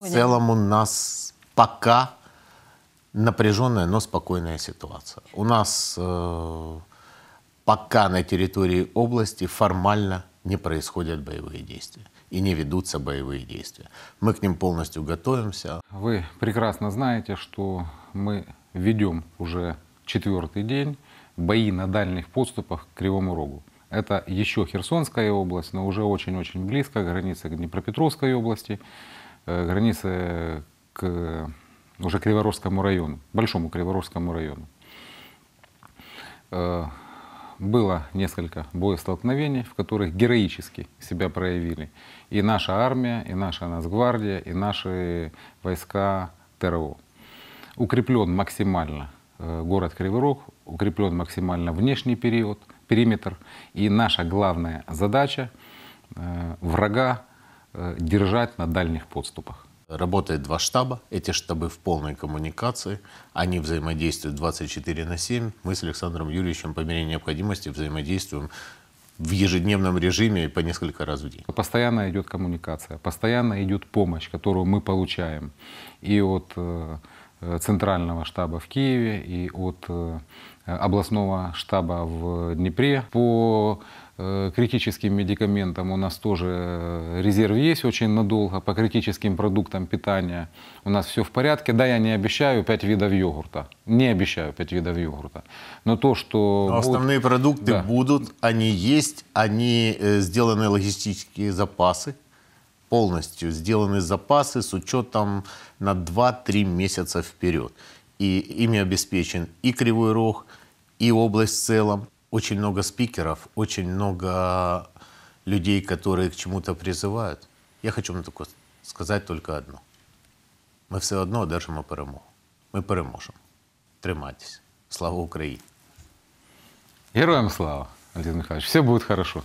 В целом у нас пока напряженная, но спокойная ситуация. У нас э, пока на территории области формально не происходят боевые действия и не ведутся боевые действия. Мы к ним полностью готовимся. Вы прекрасно знаете, что мы ведем уже четвертый день бои на дальних подступах к Кривому Рогу. Это еще Херсонская область, но уже очень-очень близко, граница Днепропетровской области. Э, границы к э, уже Криворожскому району, большому Криворожскому району. Э, было несколько боестолкновений, в которых героически себя проявили и наша армия, и наша Нацгвардия, и наши войска ТРО. Укреплен максимально город Криворог, укреплен максимально внешний период, периметр. И наша главная задача врага Э, держать на дальних подступах. Работает два штаба, эти штабы в полной коммуникации, они взаимодействуют 24 на 7. Мы с Александром Юрьевичем по мере необходимости взаимодействуем в ежедневном режиме по несколько раз в день. Постоянно идет коммуникация, постоянно идет помощь, которую мы получаем и от э, центрального штаба в Киеве, и от э, областного штаба в Днепре. По Э, критическим медикаментам у нас тоже э, резерв есть очень надолго. По критическим продуктам питания у нас все в порядке. Да, я не обещаю 5 видов йогурта. Не обещаю 5 видов йогурта. Но то, что... Но основные продукты да. будут, они есть, они э, сделаны логистические запасы полностью. Сделаны запасы с учетом на 2-3 месяца вперед. И ими обеспечен и Кривой Рог, и область в целом, очень много спикеров, очень много людей, которые к чему-то призывают. Я хочу вам такое сказать только одно: мы все одно одержимо перемогу. мы переможем. Тримайтесь. Слава Украине. Героям слава, Олег Михайлович. Все будет хорошо.